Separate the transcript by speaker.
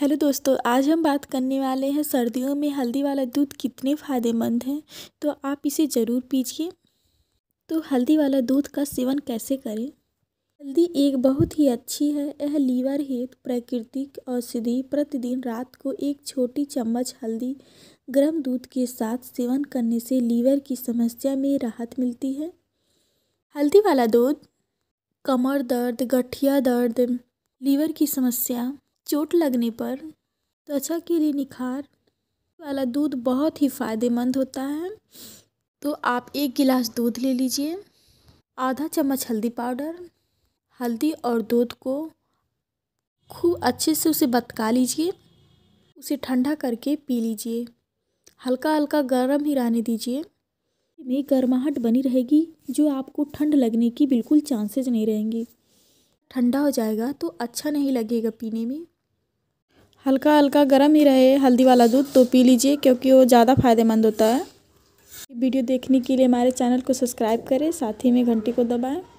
Speaker 1: hello दोस्तों आज हम बात करने वाले हैं सर्दियों में हल्दी वाला दूध कितने फ़ायदेमंद हैं तो आप इसे ज़रूर पीजिए तो हल्दी वाला दूध का सेवन कैसे करें हल्दी एक बहुत ही अच्छी है यह लीवर हेत प्राकृतिक औषधि प्रतिदिन रात को एक छोटी चम्मच हल्दी गर्म दूध के साथ सेवन करने से लीवर की समस्या में राहत मिलती है हल्दी वाला दूध कमर दर्द गठिया दर्द लीवर की समस्या चोट लगने पर त्वचा के लिए निखार वाला दूध बहुत ही फ़ायदेमंद होता है तो आप एक गिलास दूध ले लीजिए आधा चम्मच हल्दी पाउडर हल्दी और दूध को खूब अच्छे से उसे बतका लीजिए उसे ठंडा करके पी लीजिए हल्का हल्का गर्म ही रहने दीजिए में गर्माहट बनी रहेगी जो आपको ठंड लगने की बिल्कुल चांसेज नहीं रहेंगी ठंडा हो जाएगा तो अच्छा नहीं लगेगा पीने में हल्का हल्का गर्म ही रहे हल्दी वाला दूध तो पी लीजिए क्योंकि वो ज़्यादा फ़ायदेमंद होता है वीडियो देखने के लिए हमारे चैनल को सब्सक्राइब करें साथ ही में घंटी को दबाएं